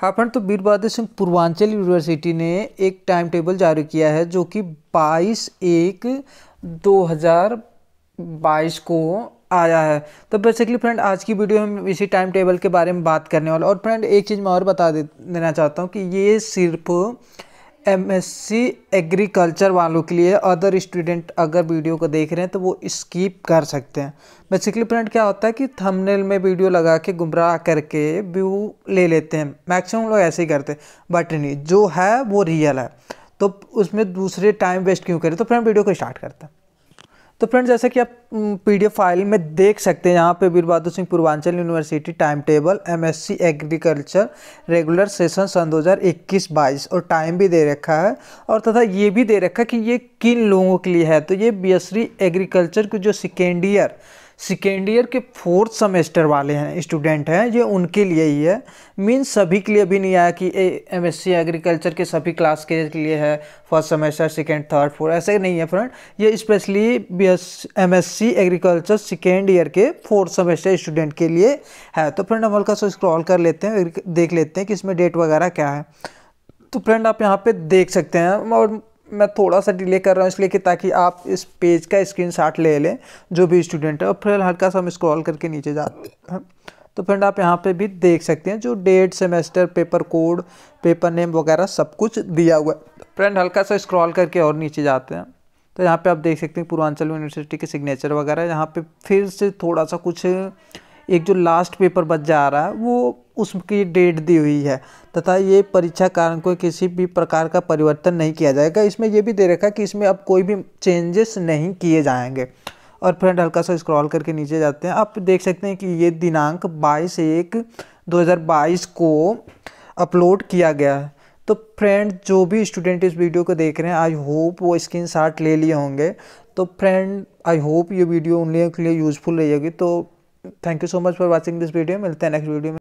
हाँ फ्रेंड तो बीर बहादुर सिंह पूर्वांचल यूनिवर्सिटी ने एक टाइम टेबल जारी किया है जो कि 22 एक 2022 को आया है तो बेसिकली फ्रेंड आज की वीडियो में इसी टाइम टेबल के बारे में बात करने वाले और फ्रेंड एक चीज़ मैं और बता दे देना चाहता हूँ कि ये सिर्फ एमएससी एग्रीकल्चर वालों के लिए अदर स्टूडेंट अगर वीडियो को देख रहे हैं तो वो स्किप कर सकते हैं बेसिकली फ्रेंड क्या होता है कि थंबनेल में वीडियो लगा के गुमराह करके व्यू ले लेते हैं मैक्सिमम लोग ऐसे ही करते हैं बट नहीं जो है वो रियल है तो उसमें दूसरे टाइम वेस्ट क्यों करें तो फ्रेंड वीडियो को स्टार्ट करते हैं तो फ्रेंड जैसे कि आप पीडीएफ फाइल में देख सकते हैं यहाँ पे Veer Bahadur Singh Purvanchal university time table MSc agriculture regular session सन 2021-22 और टाइम भी दे रखा है और तथा ये भी दे रखा है कि ये किन लोगों के लिए है तो ये बीएससी एग्रीकल्चर की जो सेकेंड ईयर सेकेंड ईयर के फोर्थ सेमेस्टर वाले हैं स्टूडेंट हैं ये उनके लिए ही है मीन सभी के लिए भी नहीं आया कि एम एस सी एग्रीकल्चर के सभी क्लास के लिए है first semester second third fourth ऐसे नहीं है फ्रेंड ये specially B S M S C agriculture second year के फोर्थ सेमेस्टर स्टूडेंट के लिए है तो फ्रेंड हम हल्का सा स्क्रॉल कर लेते हैं देख लेते हैं कि इसमें डेट वगैरह क्या है तो फ्रेंड आप यहाँ पे देख सकते हैं और मैं थोड़ा सा डिले कर रहा हूँ इसलिए कि ताकि आप इस पेज का स्क्रीन ले लें जो भी स्टूडेंट है और फिर हल्का सा हम स्क्रॉल करके नीचे जाते हैं तो फ्रेंड आप यहाँ पे भी देख सकते हैं जो date semester paper code paper name वगैरह सब कुछ दिया हुआ है फ्रेंड हल्का सा स्क्रॉल करके और नीचे जाते हैं तो यहाँ पे आप देख सकते हैं पूर्वांचल यूनिवर्सिटी के सिग्नेचर वगैरह यहाँ पे फिर से थोड़ा सा कुछ एक जो लास्ट पेपर बच जा रहा है वो उसकी डेट दी हुई है तथा ये परीक्षा कारण को किसी भी प्रकार का परिवर्तन नहीं किया जाएगा इसमें यह भी दे रखा है कि इसमें अब कोई भी चेंजेस नहीं किए जाएंगे और फ्रेंड हल्का सा स्क्रॉल करके नीचे जाते हैं आप देख सकते हैं कि ये दिनांक 22 एक 2022 को अपलोड किया गया है तो फ्रेंड जो भी स्टूडेंट इस वीडियो को देख रहे हैं आई होप वो स्क्रीन शॉट ले लिए होंगे तो फ्रेंड आई होप ये वीडियो उन लोगों के लिए यूज़फुल रहेगी तो thank you so much for watching this video मिलते हैं नेक्स्ट वीडियो में